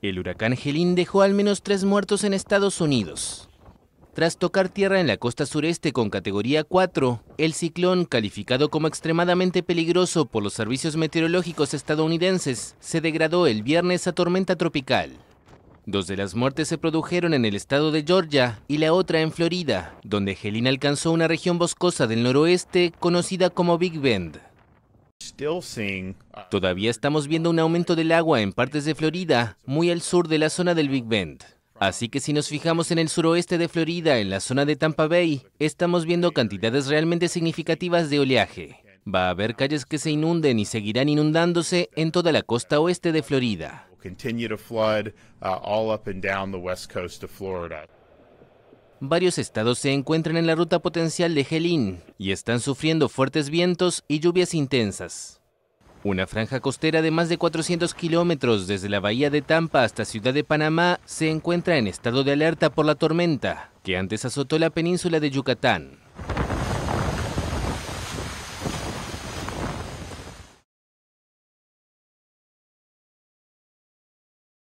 El huracán Helene dejó al menos tres muertos en Estados Unidos. Tras tocar tierra en la costa sureste con categoría 4, el ciclón, calificado como extremadamente peligroso por los servicios meteorológicos estadounidenses, se degradó el viernes a tormenta tropical. Dos de las muertes se produjeron en el estado de Georgia y la otra en Florida, donde Helene alcanzó una región boscosa del noroeste conocida como Big Bend. Uh, Todavía estamos viendo un aumento del agua en partes de Florida, muy al sur de la zona del Big Bend. Así que si nos fijamos en el suroeste de Florida, en la zona de Tampa Bay, estamos viendo cantidades realmente significativas de oleaje. Va a haber calles que se inunden y seguirán inundándose en toda la costa oeste de Florida varios estados se encuentran en la ruta potencial de Helín y están sufriendo fuertes vientos y lluvias intensas. Una franja costera de más de 400 kilómetros desde la bahía de Tampa hasta Ciudad de Panamá se encuentra en estado de alerta por la tormenta que antes azotó la península de Yucatán.